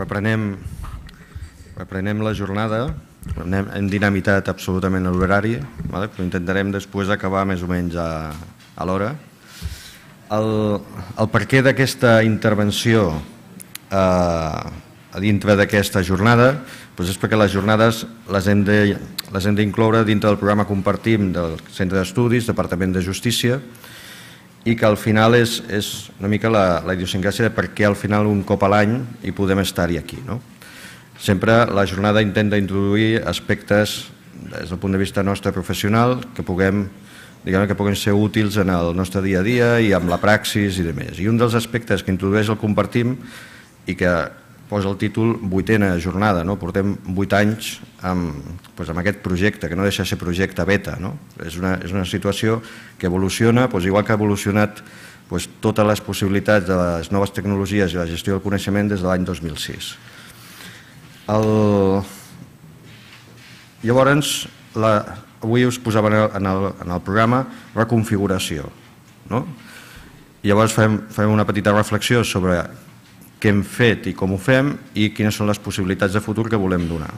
Reprenem, reprenem la jornada. Hem, hem dinamitat absolutament l'horari, vale? però intentarem després acabar més o menys a, a l'hora. El, el per què d'aquesta intervenció eh, a dintre d'aquesta jornada doncs és perquè les jornades les hem de, les hem dintre del programa Compartim del Centre d'Estudis, Departament de Justícia, i que al final és, és una mica la, la idiosincràsia de per què al final un cop a l'any hi podem estar-hi aquí. No? Sempre la jornada intenta introduir aspectes des del punt de vista nostre professional que puguem diguem que puguin ser útils en el nostre dia a dia i amb la praxis i demés. I un dels aspectes que introdueix el compartim i que posa el títol vuitena jornada, no? portem vuit anys amb, doncs amb aquest projecte, que no deixa de ser projecte beta. No? És, una, és una situació que evoluciona, doncs igual que ha evolucionat doncs, totes les possibilitats de les noves tecnologies i la gestió del coneixement des de l'any 2006. El... Llavors, la... avui us posava en el, en el programa reconfiguració. No? Llavors fem, fem una petita reflexió sobre què hem fet i com ho fem i quines són les possibilitats de futur que volem donar.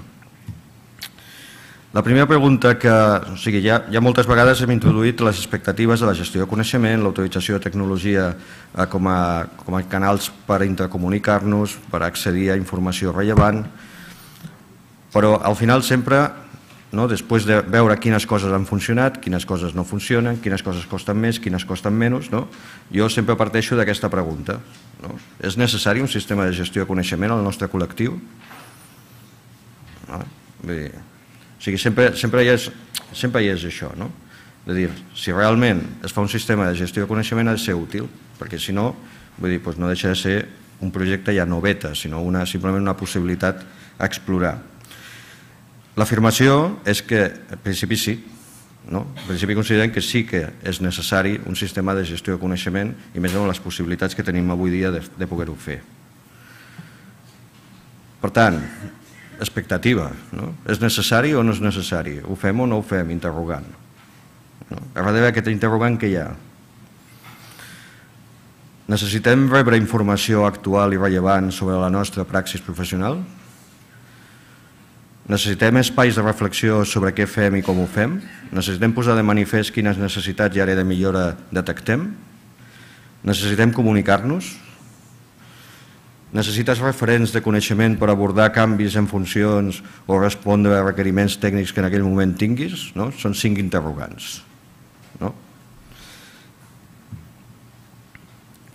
La primera pregunta que... O sigui, ja, ja moltes vegades hem introduït les expectatives de la gestió de coneixement, l'autorització de tecnologia eh, com, a, com a canals per intercomunicar-nos, per accedir a informació rellevant, però al final sempre no? després de veure quines coses han funcionat, quines coses no funcionen, quines coses costen més, quines costen menys, no? jo sempre parteixo d'aquesta pregunta. No? És necessari un sistema de gestió de coneixement al nostre col·lectiu? No? Ah, Bé. o sigui, sempre, sempre, hi és, sempre hi és això, no? De dir, si realment es fa un sistema de gestió de coneixement ha de ser útil, perquè si no, vull dir, doncs no deixa de ser un projecte ja no beta, sinó una, simplement una possibilitat a explorar. L'afirmació és que, en principi, sí. No? En principi considerem que sí que és necessari un sistema de gestió de coneixement i més amb les possibilitats que tenim avui dia de, de poder-ho fer. Per tant, expectativa. No? És necessari o no és necessari? Ho fem o no ho fem? Interrogant. No? A darrere d'aquest interrogant que hi ha? Necessitem rebre informació actual i rellevant sobre la nostra praxis professional? Necessitem espais de reflexió sobre què fem i com ho fem. Necessitem posar de manifest quines necessitats i àrea de millora detectem. Necessitem comunicar-nos. Necessites referents de coneixement per abordar canvis en funcions o respondre a requeriments tècnics que en aquell moment tinguis. No? Són cinc interrogants. No?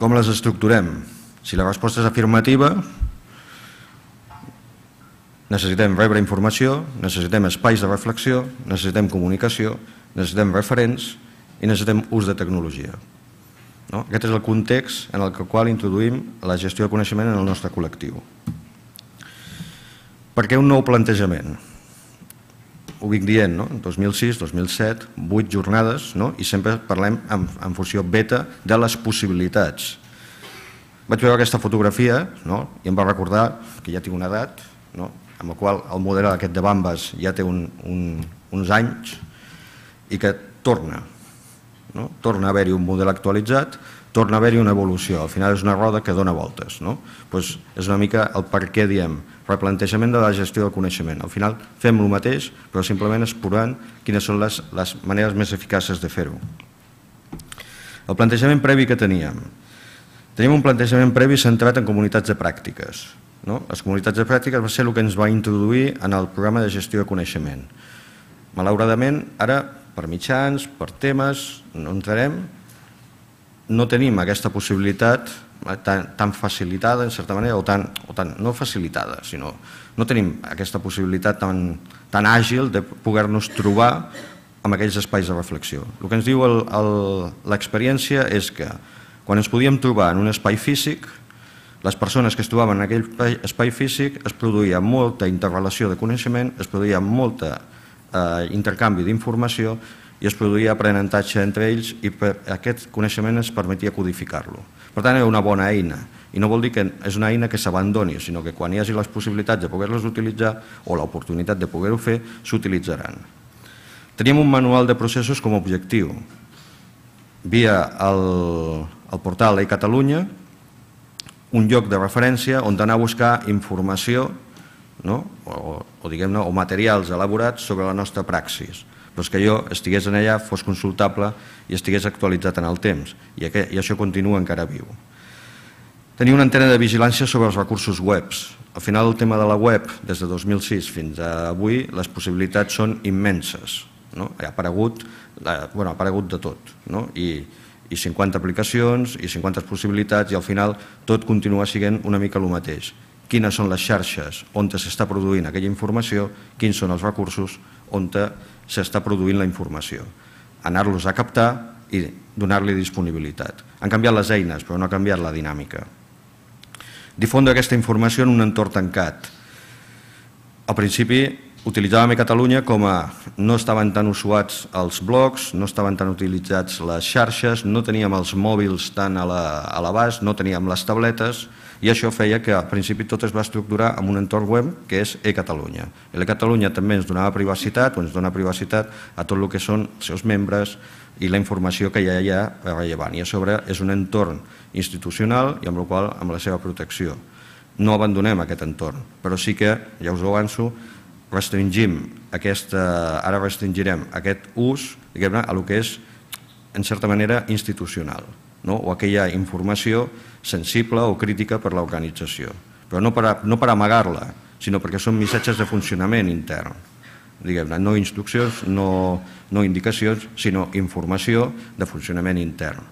Com les estructurem? Si la resposta és afirmativa, Necessitem rebre informació, necessitem espais de reflexió, necessitem comunicació, necessitem referents i necessitem ús de tecnologia. No? Aquest és el context en el qual introduïm la gestió del coneixement en el nostre col·lectiu. Per què un nou plantejament? Ho vinc dient, no? 2006, 2007, 8 jornades, no? i sempre parlem en, en funció beta de les possibilitats. Vaig veure aquesta fotografia no? i em va recordar que ja tinc una edat, no? amb el qual el model aquest de Bambes ja té un, un, uns anys i que torna, no? torna a haver-hi un model actualitzat, torna a haver-hi una evolució, al final és una roda que dona voltes. No? Pues és una mica el per què diem replantejament de la gestió del coneixement. Al final fem el mateix, però simplement explorant quines són les, les maneres més eficaces de fer-ho. El plantejament previ que teníem. Tenim un plantejament previ centrat en comunitats de pràctiques. No? Les comunitats de pràctiques va ser el que ens va introduir en el programa de gestió de coneixement. Malauradament, ara, per mitjans, per temes, no entrarem, no tenim aquesta possibilitat eh, tan, tan facilitada, en certa manera, o tan, o tan no facilitada, sinó no tenim aquesta possibilitat tan, tan àgil de poder-nos trobar amb aquells espais de reflexió. El que ens diu l'experiència és que quan ens podíem trobar en un espai físic, les persones que es trobaven en aquell espai físic es produïa molta interrelació de coneixement, es produïa molta eh, intercanvi d'informació i es produïa aprenentatge entre ells i per aquest coneixement es permetia codificar-lo. Per tant, era una bona eina i no vol dir que és una eina que s'abandoni, sinó que quan hi hagi les possibilitats de poder-les utilitzar o l'oportunitat de poder-ho fer, s'utilitzaran. Teníem un manual de processos com a objectiu. Via el, el portal de Catalunya un lloc de referència on anar a buscar informació no? o, o, diguem-ne, o materials elaborats sobre la nostra praxis però és que jo estigués en allà, fos consultable i estigués actualitzat en el temps i, aquest, i això continua encara viu tenir una antena de vigilància sobre els recursos webs al final el tema de la web des de 2006 fins a avui les possibilitats són immenses no? ha aparegut, la, eh, bueno, ha aparegut de tot no? i i 50 aplicacions i 50 possibilitats i al final tot continua sent una mica el mateix. Quines són les xarxes on s'està produint aquella informació, quins són els recursos on s'està produint la informació. Anar-los a captar i donar-li disponibilitat. Han canviat les eines, però no ha canviat la dinàmica. Difondre aquesta informació en un entorn tancat. Al principi Utilitzàvem a Catalunya com a no estaven tan usuats els blogs, no estaven tan utilitzats les xarxes, no teníem els mòbils tan a l'abast, la, no teníem les tabletes, i això feia que al principi tot es va estructurar en un entorn web que és eCatalunya. eCatalunya també ens donava privacitat o ens dona privacitat a tot el que són els seus membres i la informació que ja hi ha rellevant. I a sobre és un entorn institucional i amb el qual amb la seva protecció. No abandonem aquest entorn, però sí que, ja us ho avanço, restringim aquesta, ara restringirem aquest ús diguem-ne, a lo que és en certa manera institucional no? o aquella informació sensible o crítica per a l'organització però no per, a, no per amagar-la sinó perquè són missatges de funcionament intern diguem-ne, no instruccions no, no indicacions sinó informació de funcionament intern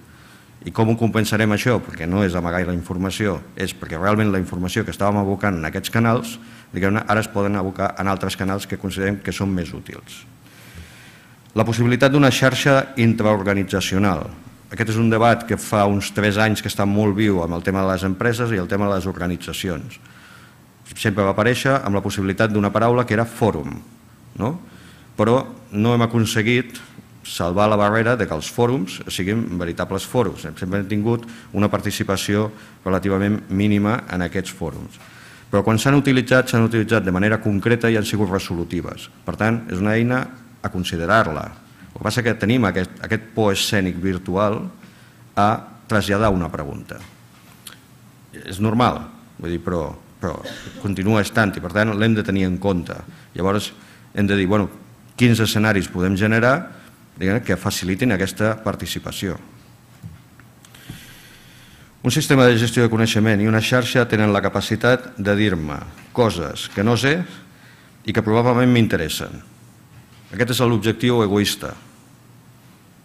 i com ho compensarem això? Perquè no és amagar la informació, és perquè realment la informació que estàvem abocant en aquests canals diguem-ne, ara es poden abocar en altres canals que considerem que són més útils. La possibilitat d'una xarxa intraorganitzacional. Aquest és un debat que fa uns tres anys que està molt viu amb el tema de les empreses i el tema de les organitzacions. Sempre va aparèixer amb la possibilitat d'una paraula que era fòrum, no? però no hem aconseguit salvar la barrera de que els fòrums siguin veritables fòrums. Sempre hem tingut una participació relativament mínima en aquests fòrums però quan s'han utilitzat, s'han utilitzat de manera concreta i han sigut resolutives. Per tant, és una eina a considerar-la. El que passa que tenim aquest, aquest por escènic virtual a traslladar una pregunta. És normal, vull dir, però, però continua estant i per tant l'hem de tenir en compte. Llavors hem de dir, bueno, quins escenaris podem generar diguem, que facilitin aquesta participació. Un sistema de gestió de coneixement i una xarxa tenen la capacitat de dir-me coses que no sé i que probablement m'interessen. Aquest és l'objectiu egoista.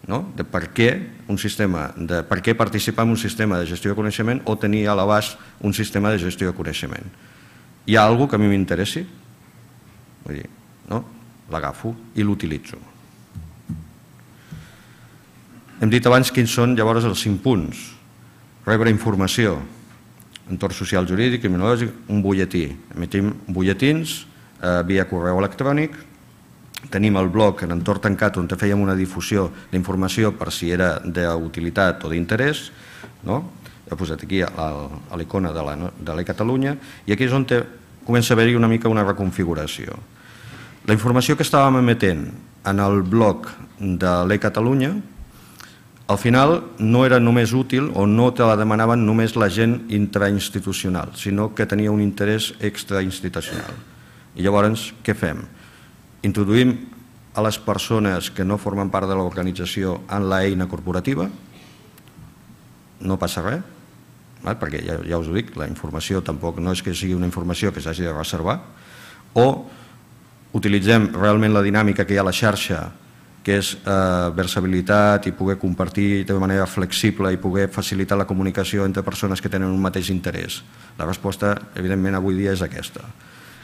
No? De per què un sistema, de per què participar en un sistema de gestió de coneixement o tenir a l'abast un sistema de gestió de coneixement. Hi ha alguna que a mi m'interessi? Vull dir, no? L'agafo i l'utilitzo. Hem dit abans quins són llavors els cinc punts rebre informació, entorn social jurídic, criminològic, un butlletí. Emitim butlletins eh, via correu electrònic, tenim el blog en entorn tancat on fèiem una difusió d'informació per si era d'utilitat o d'interès, no? he posat aquí a l'icona de la, de la Catalunya, i aquí és on te, comença a haver-hi una mica una reconfiguració. La informació que estàvem emetent en el blog de l'E Catalunya, al final no era només útil o no te la demanaven només la gent intrainstitucional, sinó que tenia un interès extrainstitucional. I llavors, què fem? Introduïm a les persones que no formen part de l'organització en l'eina corporativa, no passa res, eh? perquè ja, ja us ho dic, la informació tampoc no és que sigui una informació que s'hagi de reservar, o utilitzem realment la dinàmica que hi ha a la xarxa que és eh, versabilitat i poder compartir de manera flexible i poder facilitar la comunicació entre persones que tenen un mateix interès. La resposta, evidentment, avui dia és aquesta.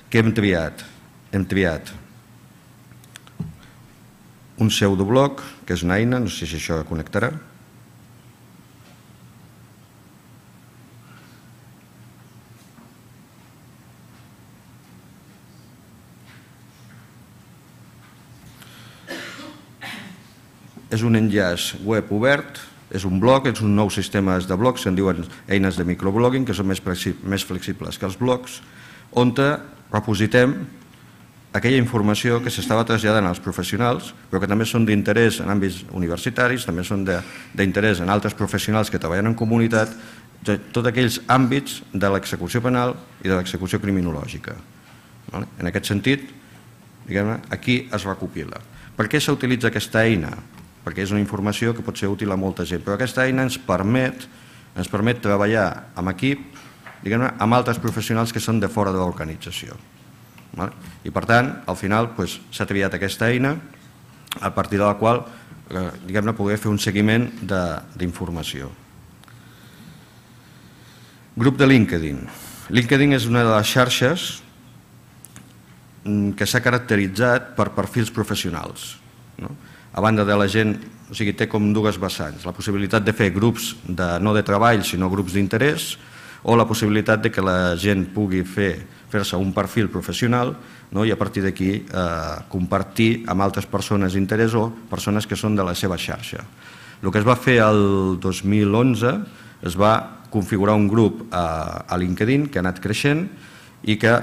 Què hem triat? Hem triat un pseudoblog, que és una eina, no sé si això connectarà, és un enllaç web obert, és un blog, és un nou sistema de blogs, se'n diuen eines de microblogging, que són més, més flexibles que els blogs, on repositem aquella informació que s'estava traslladant als professionals, però que també són d'interès en àmbits universitaris, també són d'interès en altres professionals que treballen en comunitat, de tots aquells àmbits de l'execució penal i de l'execució criminològica. En aquest sentit, diguem aquí es recopila. Per què s'utilitza aquesta eina? perquè és una informació que pot ser útil a molta gent. Però aquesta eina ens permet, ens permet treballar amb equip, diguem-ne, amb altres professionals que són de fora de l'organització. I per tant, al final s'ha doncs, triat aquesta eina a partir de la qual eh, diguem-ne, poder fer un seguiment d'informació. Grup de LinkedIn. LinkedIn és una de les xarxes mm, que s'ha caracteritzat per perfils professionals. No? a banda de la gent, o sigui, té com dues vessants, la possibilitat de fer grups de, no de treball, sinó grups d'interès, o la possibilitat de que la gent pugui fer fer, se un perfil professional no? i a partir d'aquí eh, compartir amb altres persones d'interès o persones que són de la seva xarxa. El que es va fer el 2011 es va configurar un grup a, eh, a LinkedIn que ha anat creixent i que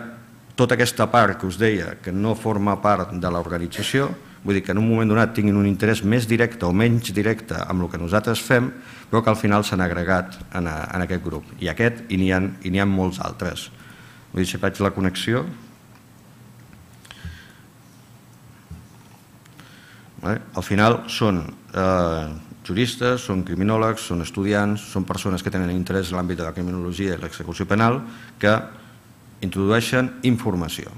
tota aquesta part que us deia que no forma part de l'organització vull dir que en un moment donat tinguin un interès més directe o menys directe amb el que nosaltres fem, però que al final s'han agregat en, a, eh, en aquest grup. I aquest, i n'hi ha, i ha molts altres. Vull dir, si faig la connexió... Vale? Al final són eh, juristes, són criminòlegs, són estudiants, són persones que tenen interès en l'àmbit de la criminologia i l'execució penal que introdueixen informació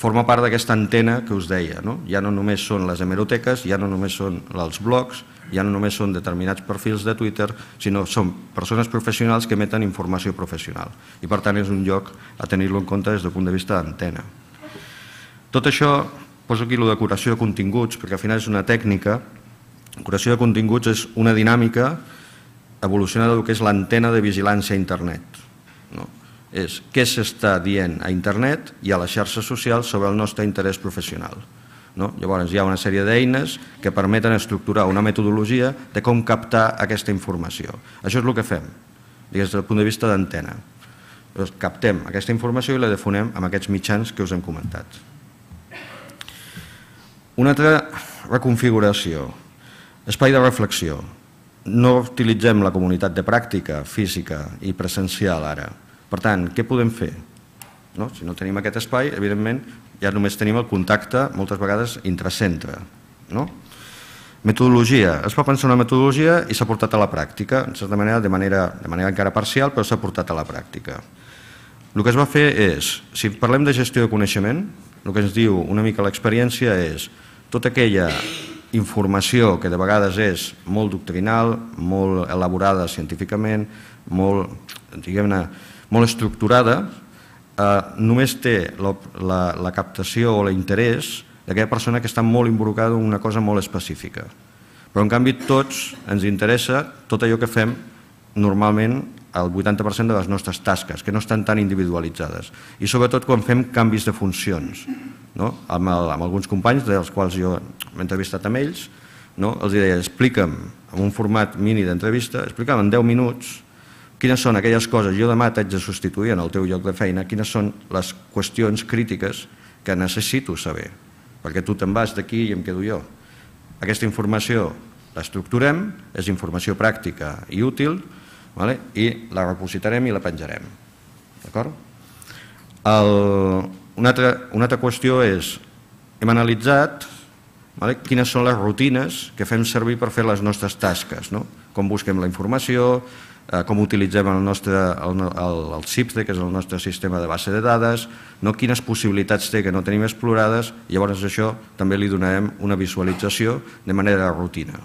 forma part d'aquesta antena que us deia. No? Ja no només són les hemeroteques, ja no només són els blogs, ja no només són determinats perfils de Twitter, sinó són persones professionals que emeten informació professional. I per tant és un lloc a tenir-lo en compte des del punt de vista d'antena. Tot això, poso aquí la de curació de continguts, perquè al final és una tècnica. Curació de continguts és una dinàmica evolucionada del que és l'antena de vigilància a internet és què s'està dient a internet i a les xarxes socials sobre el nostre interès professional. No? Llavors hi ha una sèrie d'eines que permeten estructurar una metodologia de com captar aquesta informació. Això és el que fem, des del punt de vista d'antena. Captem aquesta informació i la defonem amb aquests mitjans que us hem comentat. Una altra reconfiguració, espai de reflexió. No utilitzem la comunitat de pràctica física i presencial ara, per tant, què podem fer? No? Si no tenim aquest espai, evidentment, ja només tenim el contacte, moltes vegades, intracentre. No? Metodologia. Es va pensar una metodologia i s'ha portat a la pràctica, en certa manera, de manera, de manera encara parcial, però s'ha portat a la pràctica. El que es va fer és, si parlem de gestió de coneixement, el que ens diu una mica l'experiència és tota aquella informació que de vegades és molt doctrinal, molt elaborada científicament, molt diguem-ne, molt estructurada, eh, només té la, la, la captació o l'interès d'aquella persona que està molt involucrada en una cosa molt específica. Però, en canvi, tots ens interessa tot allò que fem normalment el 80% de les nostres tasques, que no estan tan individualitzades. I sobretot quan fem canvis de funcions. No? Amb, alguns companys, dels quals jo m'he entrevistat amb ells, no? els deia, explica'm, en un format mini d'entrevista, explica'm en 10 minuts quines són aquelles coses, jo demà t'haig de substituir en el teu lloc de feina, quines són les qüestions crítiques que necessito saber, perquè tu te'n vas d'aquí i em quedo jo. Aquesta informació l'estructurem, és informació pràctica i útil, vale? i la repositarem i la penjarem. D'acord? Una, altra, una altra qüestió és, hem analitzat vale? quines són les rutines que fem servir per fer les nostres tasques, no? com busquem la informació, Eh, com utilitzem el nostre el, el, el que és el nostre sistema de base de dades, no quines possibilitats té que no tenim explorades, llavors això també li donarem una visualització de manera rutina.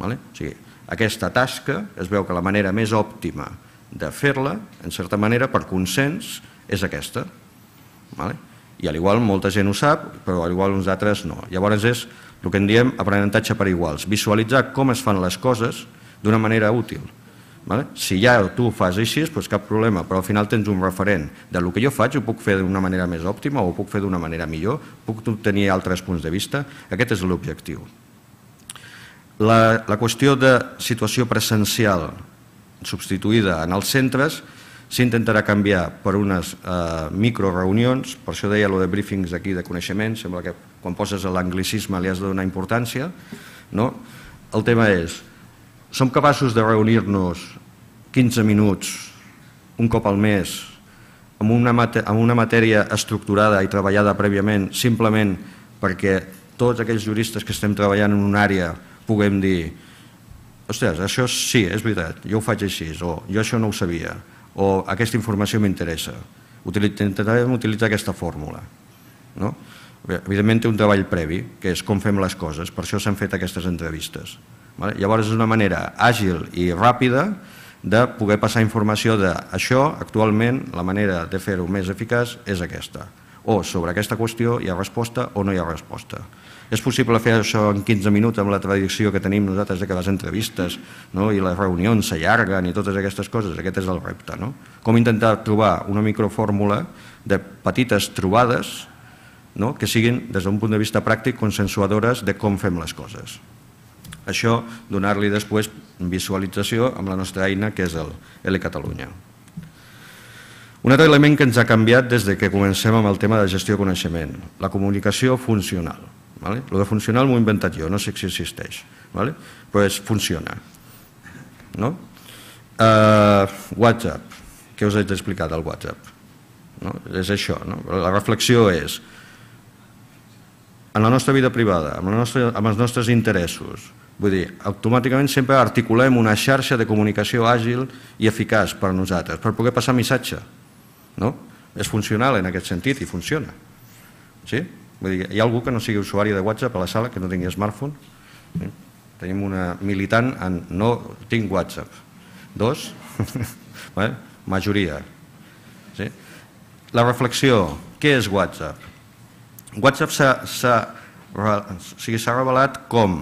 Vale? O sigui, aquesta tasca es veu que la manera més òptima de fer-la, en certa manera, per consens, és aquesta. Vale? I a l'igual molta gent ho sap, però a l'igual uns altres no. Llavors és el que en diem aprenentatge per iguals, visualitzar com es fan les coses d'una manera útil. Vale? Si ja tu ho fas així, doncs cap problema, però al final tens un referent. De lo que jo faig ho puc fer d'una manera més òptima o ho puc fer d'una manera millor, puc obtenir altres punts de vista. Aquest és l'objectiu. La, la qüestió de situació presencial substituïda en els centres s'intentarà canviar per unes eh, microreunions, per això deia lo de briefings aquí de coneixement, sembla que quan poses l'anglicisme li has de donar importància. No? El tema és, som capaços de reunir-nos 15 minuts, un cop al mes, amb una, amb una matèria estructurada i treballada prèviament, simplement perquè tots aquells juristes que estem treballant en una àrea puguem dir ostres, això sí, és veritat, jo ho faig així, o jo això no ho sabia, o aquesta informació m'interessa. Intentarem utilitzar aquesta fórmula. No? Evidentment té un treball previ, que és com fem les coses, per això s'han fet aquestes entrevistes. Vale? Llavors és una manera àgil i ràpida de poder passar informació d'això, actualment la manera de fer-ho més eficaç és aquesta. O sobre aquesta qüestió hi ha resposta o no hi ha resposta. És possible fer això en 15 minuts amb la tradició que tenim nosaltres de que les entrevistes no? i les reunions s'allarguen i totes aquestes coses, aquest és el repte. No? Com intentar trobar una microfórmula de petites trobades no? que siguin, des d'un punt de vista pràctic, consensuadores de com fem les coses. Això, donar-li després visualització amb la nostra eina, que és el L Catalunya. Un altre element que ens ha canviat des de que comencem amb el tema de gestió de coneixement, la comunicació funcional. Vale? Lo de funcional m'ho he inventat jo, no sé si existeix. Vale? Però és funciona. No? Eh, WhatsApp. Què us haig explicat del WhatsApp? No? És això. No? La reflexió és en la nostra vida privada, la nostra, amb els nostres interessos, Vull dir, automàticament sempre articulem una xarxa de comunicació àgil i eficaç per a nosaltres, per poder passar missatge. No? És funcional en aquest sentit i funciona. Sí? Vull dir, hi ha algú que no sigui usuari de WhatsApp a la sala, que no tingui smartphone? Sí? Eh? Tenim una militant en no tinc WhatsApp. Dos? vale? Eh? Majoria. Sí? La reflexió, què és WhatsApp? WhatsApp s'ha o sigui, revelat com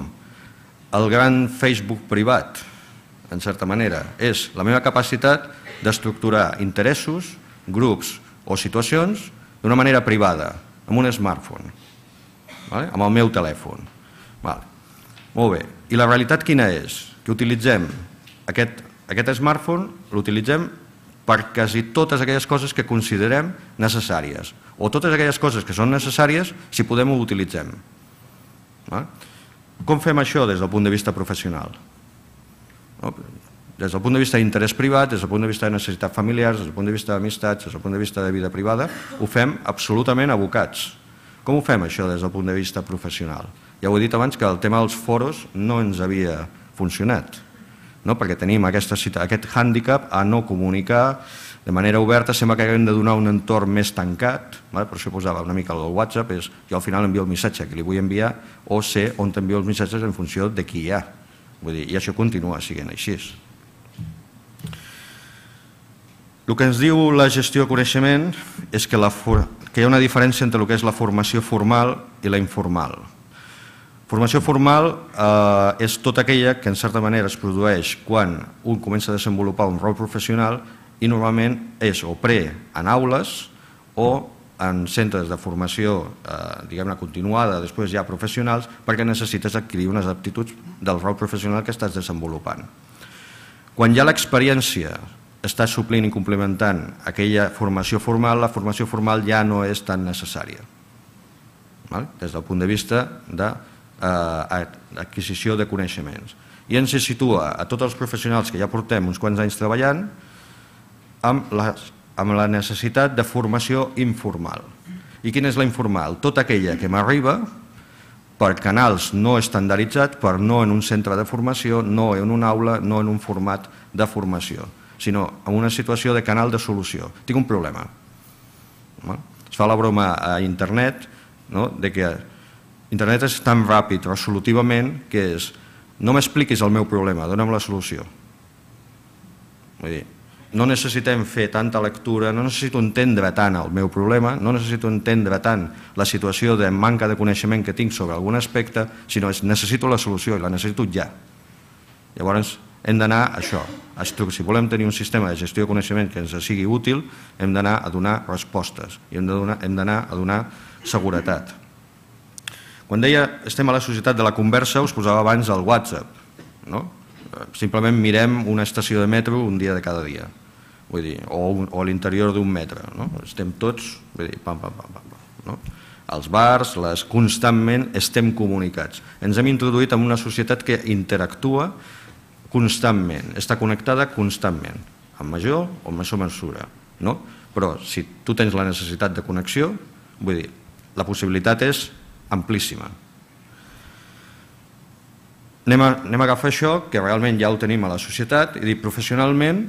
el gran Facebook privat, en certa manera. És la meva capacitat d'estructurar interessos, grups o situacions d'una manera privada, amb un smartphone, vale? amb el meu telèfon. Vale. Molt bé. I la realitat quina és? Que utilitzem aquest, aquest smartphone, l'utilitzem per quasi totes aquelles coses que considerem necessàries o totes aquelles coses que són necessàries si podem ho utilitzem. Vale? Com fem això des del punt de vista professional? Des del punt de vista d'interès privat, des del punt de vista de necessitats familiars, des del punt de vista d'amistats, des del punt de vista de vida privada, ho fem absolutament abocats. Com ho fem això des del punt de vista professional? Ja ho he dit abans que el tema dels foros no ens havia funcionat, no? perquè tenim aquesta, aquest hàndicap a no comunicar, de manera oberta sembla que haguem de donar un entorn més tancat, per això posava una mica el WhatsApp, és jo al final envio el missatge que li vull enviar o sé on envio els missatges en funció de qui hi ha. Vull dir, I això continua siguent així. El que ens diu la gestió de coneixement és que, la, que hi ha una diferència entre el que és la formació formal i la informal. Formació formal eh, és tota aquella que en certa manera es produeix quan un comença a desenvolupar un rol professional i normalment és o pre en aules o en centres de formació eh, diguem-ne continuada, després ja professionals, perquè necessites adquirir unes aptituds del rol professional que estàs desenvolupant. Quan ja l'experiència està suplint i complementant aquella formació formal, la formació formal ja no és tan necessària. Val? Des del punt de vista d'adquisició de, eh, de coneixements. I ens situa a tots els professionals que ja portem uns quants anys treballant, amb la, amb la necessitat de formació informal. I quina és la informal? Tota aquella que m'arriba per canals no estandarditzats, per no en un centre de formació, no en una aula, no en un format de formació, sinó en una situació de canal de solució. Tinc un problema. No? Es fa la broma a internet no? de que internet és tan ràpid resolutivament que és no m'expliquis el meu problema, dona'm la solució. Vull dir, no necessitem fer tanta lectura, no necessito entendre tant el meu problema, no necessito entendre tant la situació de manca de coneixement que tinc sobre algun aspecte, sinó que necessito la solució i la necessito ja. Llavors, hem d'anar a això. Si volem tenir un sistema de gestió de coneixement que ens sigui útil, hem d'anar a donar respostes i hem d'anar a donar seguretat. Quan deia estem a la societat de la conversa, us posava abans el WhatsApp. No? Simplement mirem una estació de metro un dia de cada dia vull dir, o, un, o a l'interior d'un metre. No? Estem tots, vull dir, pam, pam, pam, pam, pam no? els bars, les, constantment estem comunicats. Ens hem introduït en una societat que interactua constantment, està connectada constantment, amb major o major mesura. No? Però si tu tens la necessitat de connexió, vull dir, la possibilitat és amplíssima. Anem a, anem a agafar això, que realment ja ho tenim a la societat, i dir professionalment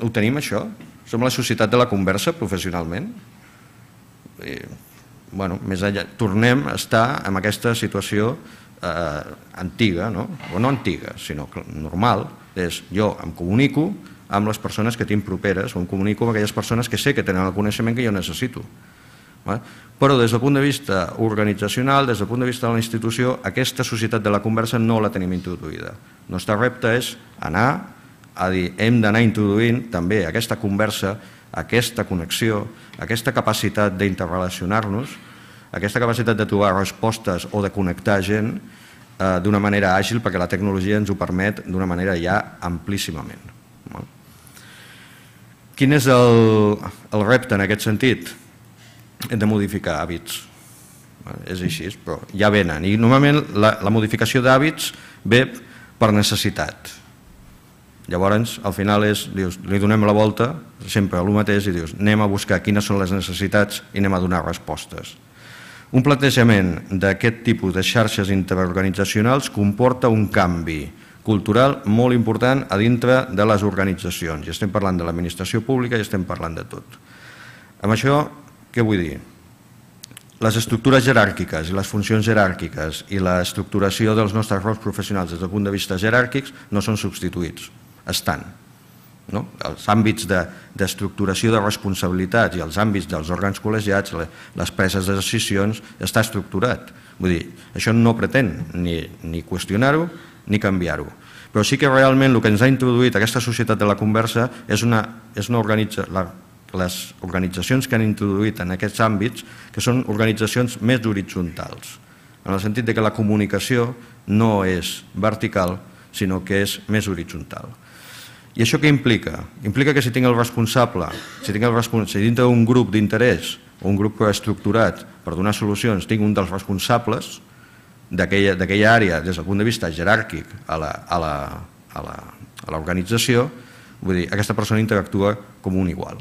ho tenim, això? Som la societat de la conversa professionalment? I, bueno, més enllà, tornem a estar en aquesta situació eh, antiga, no? o no antiga, sinó normal, és jo em comunico amb les persones que tinc properes, o em comunico amb aquelles persones que sé que tenen el coneixement que jo necessito. Però des del punt de vista organitzacional, des del punt de vista de la institució, aquesta societat de la conversa no la tenim introduïda. El nostre repte és anar a dir, hem d'anar introduint també aquesta conversa, aquesta connexió, aquesta capacitat d'interrelacionar-nos, aquesta capacitat de trobar respostes o de connectar gent eh, d'una manera àgil perquè la tecnologia ens ho permet d'una manera ja amplíssimament. Quin és el, el repte en aquest sentit? Hem de modificar hàbits. És així, però ja venen. I normalment la, la modificació d'hàbits ve per necessitat Llavors, al final és, dius, li donem la volta, sempre el mateix, i dius, anem a buscar quines són les necessitats i anem a donar respostes. Un plantejament d'aquest tipus de xarxes interorganitzacionals comporta un canvi cultural molt important a dintre de les organitzacions. I estem parlant de l'administració pública i estem parlant de tot. Amb això, què vull dir? Les estructures jeràrquiques i les funcions jeràrquiques i l'estructuració dels nostres rols professionals des del punt de vista jeràrquics no són substituïts estan. No? Els àmbits d'estructuració de, de responsabilitats i els àmbits dels òrgans col·legiats, les preses de decisions, està estructurat. Vull dir, això no pretén ni, ni qüestionar-ho ni canviar-ho. Però sí que realment el que ens ha introduït aquesta societat de la conversa és una, és una organitza, la, les organitzacions que han introduït en aquests àmbits, que són organitzacions més horitzontals, en el sentit de que la comunicació no és vertical, sinó que és més horitzontal. I això què implica? Implica que si tinc el responsable, si tinc el responsable, si dintre d'un grup d'interès o un grup estructurat per donar solucions tinc un dels responsables d'aquella àrea des del punt de vista jeràrquic a l'organització, vull dir, aquesta persona interactua com un igual.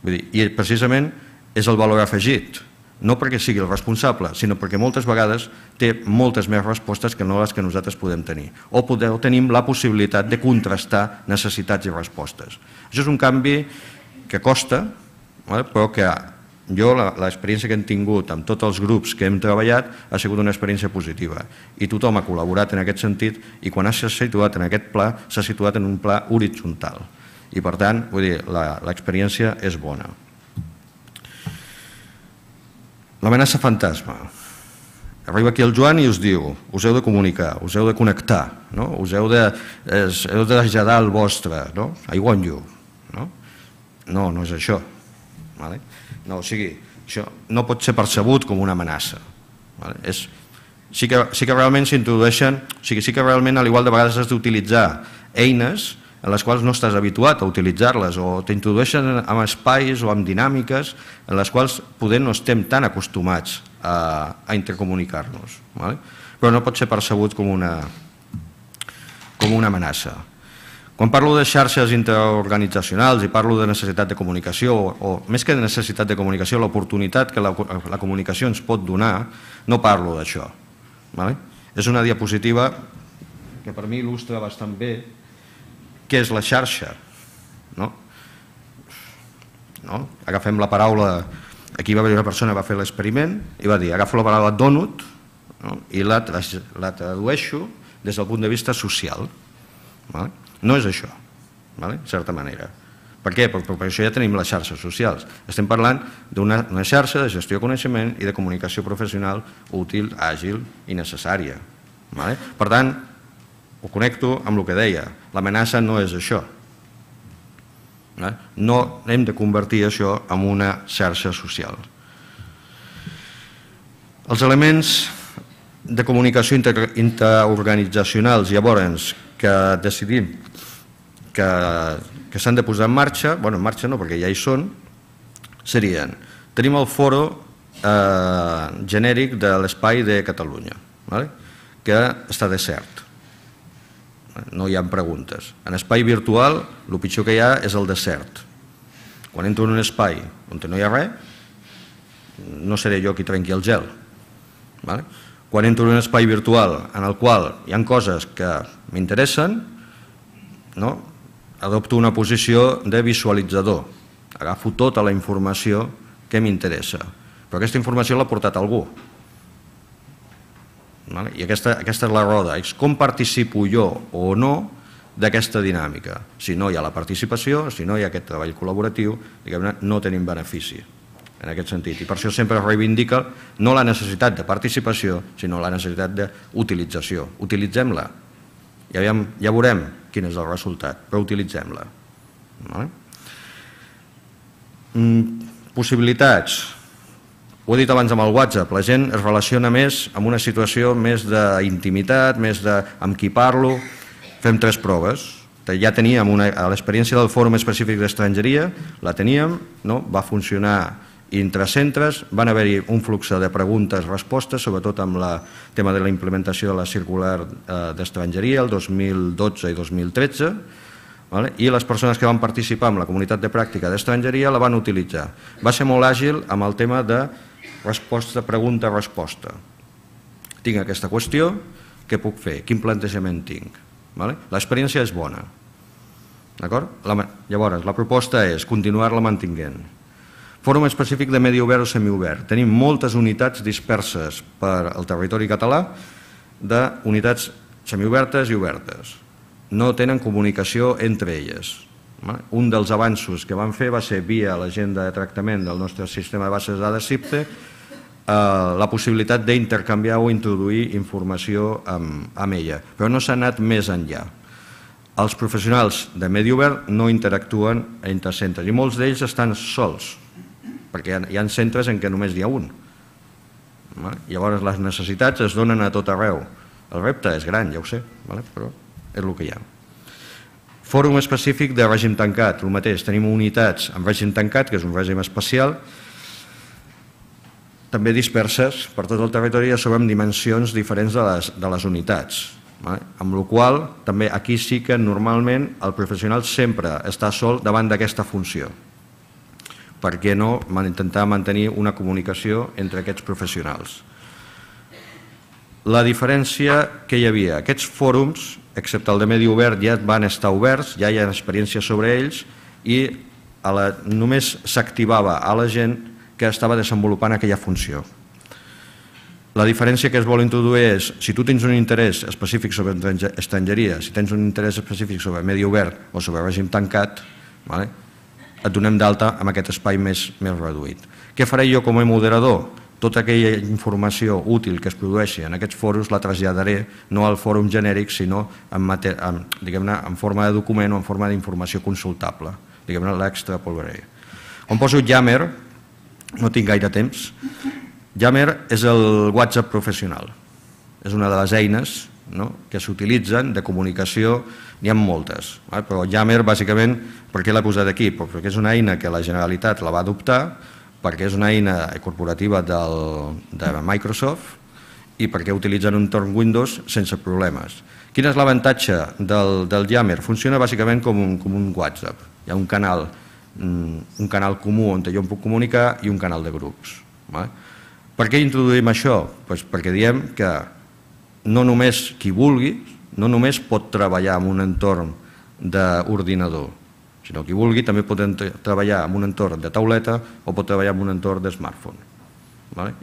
Vull dir, I precisament és el valor afegit no perquè sigui el responsable, sinó perquè moltes vegades té moltes més respostes que no les que nosaltres podem tenir. O podeu la possibilitat de contrastar necessitats i respostes. Això és un canvi que costa, eh, però que jo l'experiència que hem tingut amb tots els grups que hem treballat ha sigut una experiència positiva i tothom ha col·laborat en aquest sentit i quan s'ha situat en aquest pla s'ha situat en un pla horitzontal i per tant l'experiència és bona. L'amenaça fantasma. Arriba aquí el Joan i us diu, us heu de comunicar, us heu de connectar, no? us heu de, es, heu de traslladar el vostre, no? I want you. No, no, no és això. Vale? No, o sigui, això no pot ser percebut com una amenaça. Vale? És, sí, que, sí que realment s'introdueixen, o sigui, sí que realment, al igual de vegades has d'utilitzar eines en les quals no estàs habituat a utilitzar-les o t'introdueixen en espais o en dinàmiques en les quals poder no estem tan acostumats a, a intercomunicar-nos. Vale? Però no pot ser percebut com una, com una amenaça. Quan parlo de xarxes interorganitzacionals i parlo de necessitat de comunicació, o, o més que de necessitat de comunicació, l'oportunitat que la, la comunicació ens pot donar, no parlo d'això. Vale? És una diapositiva que per mi il·lustra bastant bé què és la xarxa? No? No? Agafem la paraula, aquí va haver una persona que va fer l'experiment i va dir, agafo la paraula donut no? i la, la tradueixo des del punt de vista social. Vale? No és això, vale? en certa manera. Per què? Per, per això ja tenim les xarxes socials. Estem parlant d'una xarxa de gestió de coneixement i de comunicació professional útil, àgil i necessària. Vale? Per tant, ho connecto amb el que deia. L'amenaça no és això. Eh? No hem de convertir això en una xarxa social. Els elements de comunicació interorganitzacionals, llavors, que decidim que, que s'han de posar en marxa, bueno, en marxa no, perquè ja hi són, serien, tenim el foro eh, genèric de l'espai de Catalunya, vale? que està desert no hi ha preguntes. En espai virtual, el pitjor que hi ha és el desert. Quan entro en un espai on no hi ha res, no seré jo qui trenqui el gel. Vale? Quan entro en un espai virtual en el qual hi han coses que m'interessen, no? adopto una posició de visualitzador. Agafo tota la informació que m'interessa. Però aquesta informació l'ha portat algú. Vale? I aquesta, aquesta és la roda, és com participo jo o no d'aquesta dinàmica. Si no hi ha la participació, si no hi ha aquest treball col·laboratiu, no tenim benefici en aquest sentit. I per això sempre es reivindica no la necessitat de participació, sinó la necessitat d'utilització. Utilitzem-la. Ja, ja veurem quin és el resultat, però utilitzem-la. Vale? Mm, possibilitats. Ho he dit abans amb el WhatsApp, la gent es relaciona més amb una situació més d'intimitat, més de amb qui parlo. Fem tres proves. Ja teníem una, l'experiència del Fòrum Específic d'Estrangeria, la teníem, no? va funcionar entre centres, van haver-hi un flux de preguntes-respostes, sobretot amb el tema de la implementació de la circular eh, d'estrangeria el 2012 i 2013, vale? i les persones que van participar en la comunitat de pràctica d'estrangeria la van utilitzar. Va ser molt àgil amb el tema de resposta, pregunta, resposta. Tinc aquesta qüestió, què puc fer? Quin plantejament tinc? Vale? L'experiència és bona. D'acord? La, llavors, la proposta és continuar-la mantinguent. Fòrum específic de medi obert o semiobert. Tenim moltes unitats disperses per al territori català d'unitats semiobertes i obertes. No tenen comunicació entre elles. Un dels avanços que van fer va ser via l'agenda de tractament del nostre sistema de bases de dades CIPTE Eh, la possibilitat d'intercanviar o introduir informació amb, amb ella, però no s'ha anat més enllà. Els professionals de medi obert no interactuen entre centres i molts d'ells estan sols, perquè hi ha, hi ha centres en què només hi ha un. Vale? Llavors les necessitats es donen a tot arreu. El repte és gran, ja ho sé, vale? però és el que hi ha. Fòrum específic de règim tancat, el mateix. Tenim unitats amb règim tancat, que és un règim especial, també disperses per tot el territori i sobre amb dimensions diferents de les, de les unitats. Eh? Amb la qual també aquí sí que normalment el professional sempre està sol davant d'aquesta funció. Per què no intentar mantenir una comunicació entre aquests professionals? La diferència que hi havia, aquests fòrums, excepte el de medi obert, ja van estar oberts, ja hi ha experiència sobre ells, i a la, només s'activava a la gent que estava desenvolupant aquella funció. La diferència que es vol introduir és, si tu tens un interès específic sobre estrangeria, si tens un interès específic sobre medi obert o sobre règim tancat, vale? et donem d'alta amb aquest espai més, més reduït. Què faré jo com a moderador? Tota aquella informació útil que es produeixi en aquests fòrums la traslladaré no al fòrum genèric, sinó en, en, en forma de document o en forma d'informació consultable. Diguem-ne, l'extrapolaré. On poso Jammer, no tinc gaire temps. Jammer és el WhatsApp professional. És una de les eines no? que s'utilitzen de comunicació, n'hi ha moltes, eh? però Jammer, bàsicament, per què l'ha posat aquí? Perquè és una eina que la Generalitat la va adoptar, perquè és una eina corporativa del, de Microsoft i perquè utilitzen un torn Windows sense problemes. Quin és l'avantatge del, del Jammer? Funciona bàsicament com un, com un WhatsApp. Hi ha un canal Mm, un canal comú on jo em puc comunicar i un canal de grups. Per què introduïm això? Pues perquè diem que no només qui vulgui, no només pot treballar en un entorn d'ordinador, sinó qui vulgui també pot treballar en un entorn de tauleta o pot treballar en un entorn de smartphone.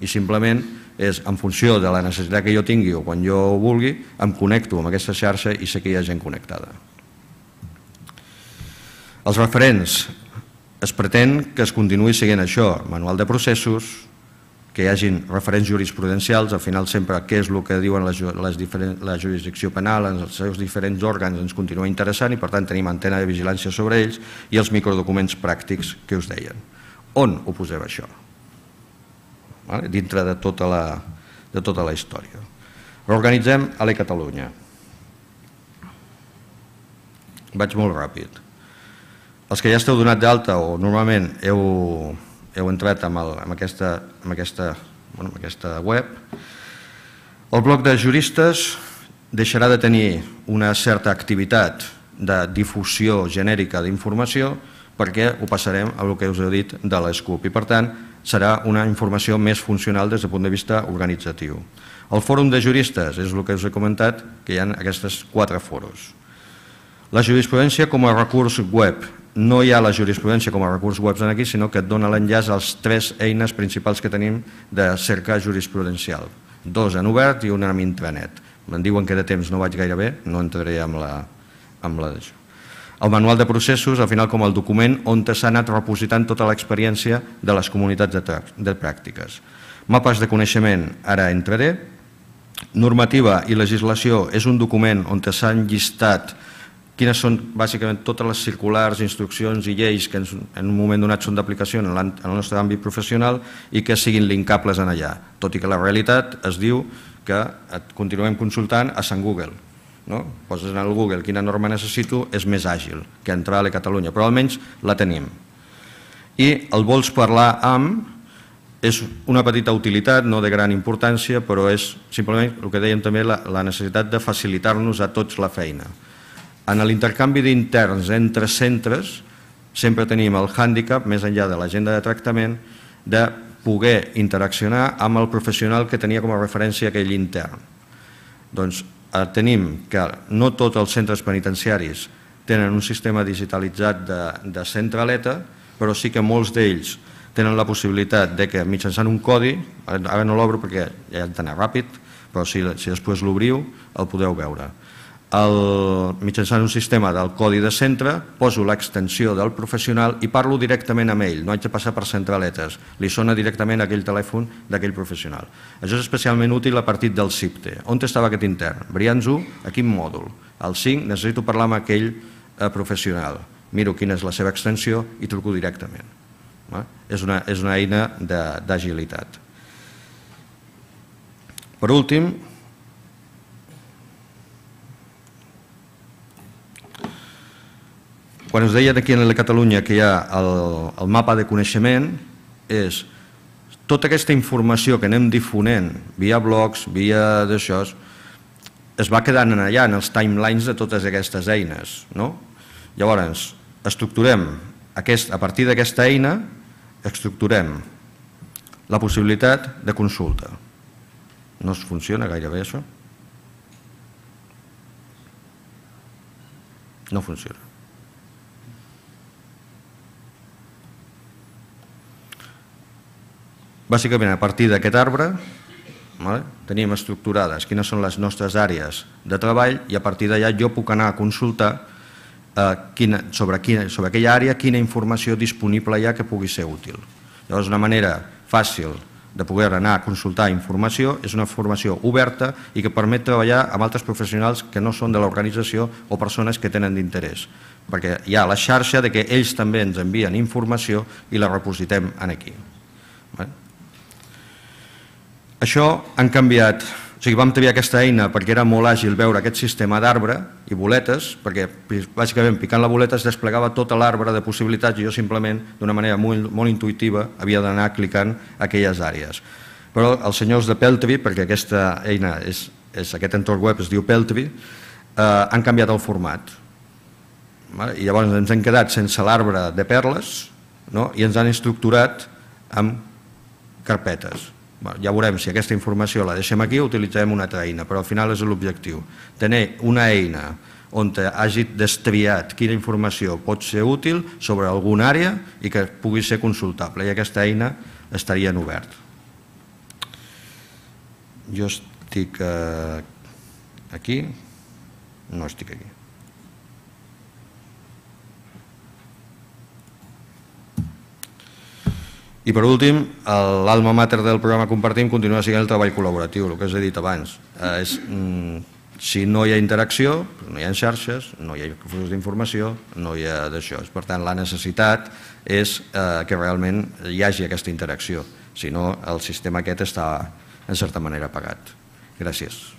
I simplement és en funció de la necessitat que jo tingui o quan jo vulgui, em connecto amb aquesta xarxa i sé que hi ha gent connectada. Els referents es pretén que es continuï seguint això, manual de processos, que hi hagin referents jurisprudencials, al final sempre què és el que diuen les, les diferent, la jurisdicció penal, els seus diferents òrgans ens continua interessant i per tant tenim antena de vigilància sobre ells i els microdocuments pràctics que us deien. On ho posem això? Vale? Dintre de tota la, de tota la història. Reorganitzem a la Catalunya. Vaig molt ràpid. Els que ja esteu donat d'alta o normalment heu, heu entrat amb, el, amb, aquesta, amb, aquesta, bueno, amb aquesta web, el bloc de juristes deixarà de tenir una certa activitat de difusió genèrica d'informació perquè ho passarem a el que us he dit de l'ESCUP i per tant serà una informació més funcional des del punt de vista organitzatiu. El fòrum de juristes és el que us he comentat, que hi ha aquestes quatre foros. La jurisprudència com a recurs web no hi ha la jurisprudència com a recurs web aquí, sinó que et dona l'enllaç als tres eines principals que tenim de cercar jurisprudencial. Dos en obert i una en intranet. Me'n diuen que de temps no vaig gaire bé, no entraré amb la, amb la El manual de processos, al final com el document on s'ha anat repositant tota l'experiència de les comunitats de, de pràctiques. Mapes de coneixement, ara entraré. Normativa i legislació és un document on s'han llistat eh, quines són bàsicament totes les circulars, instruccions i lleis que en un moment donat són d'aplicació en, el nostre àmbit professional i que siguin linkables en allà, tot i que la realitat es diu que et continuem consultant a Sant Google. No? Poses en el Google quina norma necessito, és més àgil que entrar a la Catalunya, però almenys la tenim. I el vols parlar amb és una petita utilitat, no de gran importància, però és simplement el que dèiem també la, la necessitat de facilitar-nos a tots la feina. En l'intercanvi d'interns entre centres sempre tenim el hàndicap, més enllà de l'agenda de tractament, de poder interaccionar amb el professional que tenia com a referència aquell intern. Doncs eh, tenim que no tots els centres penitenciaris tenen un sistema digitalitzat de, de centraleta, però sí que molts d'ells tenen la possibilitat de que mitjançant un codi, ara no l'obro perquè ja hem d'anar ràpid, però si, si després l'obriu el podeu veure el, mitjançant un sistema del codi de centre, poso l'extensió del professional i parlo directament amb ell, no haig de passar per centraletes, li sona directament aquell telèfon d'aquell professional. Això és especialment útil a partir del CIPTE. On estava aquest intern? Brians 1, a quin mòdul? Al 5, necessito parlar amb aquell eh, professional. Miro quina és la seva extensió i truco directament. Va? És, una, és una eina d'agilitat. Per últim, Quan us deia aquí a la Catalunya que hi ha el, el mapa de coneixement, és tota aquesta informació que anem difonent via blogs, via d'això, es va quedant allà, en els timelines de totes aquestes eines. No? Llavors, estructurem, aquest, a partir d'aquesta eina, estructurem la possibilitat de consulta. No es funciona gaire bé això? No funciona. Bàsicament, a partir d'aquest arbre vale, tenim estructurades quines són les nostres àrees de treball i a partir d'allà jo puc anar a consultar eh, quina, sobre, quina, sobre aquella àrea quina informació disponible hi ha que pugui ser útil. Llavors, una manera fàcil de poder anar a consultar informació és una formació oberta i que permet treballar amb altres professionals que no són de l'organització o persones que tenen d'interès, perquè hi ha la xarxa de que ells també ens envien informació i la repositem en aquí. Bé. Això han canviat. O sigui, vam triar aquesta eina perquè era molt àgil veure aquest sistema d'arbre i boletes, perquè bàsicament picant la boleta es desplegava tot l'arbre de possibilitats i jo simplement, d'una manera molt, molt intuïtiva, havia d'anar clicant aquelles àrees. Però els senyors de Peltri, perquè aquesta eina és, és aquest entorn web es diu Peltri, eh, han canviat el format. I llavors ens hem quedat sense l'arbre de perles no? i ens han estructurat amb carpetes ja veurem si aquesta informació la deixem aquí o utilitzem una altra eina, però al final és l'objectiu. Tenir una eina on hagi destriat quina informació pot ser útil sobre alguna àrea i que pugui ser consultable, i aquesta eina estaria en obert. Jo estic eh, aquí? No estic aquí. I per últim, l'alma mater del programa Compartim continua sent el treball col·laboratiu, el que us he dit abans. Eh, és, mm, si no hi ha interacció, no hi ha xarxes, no hi ha fluxos d'informació, no hi ha d'això. Per tant, la necessitat és eh, que realment hi hagi aquesta interacció, si no el sistema aquest està en certa manera apagat. Gràcies.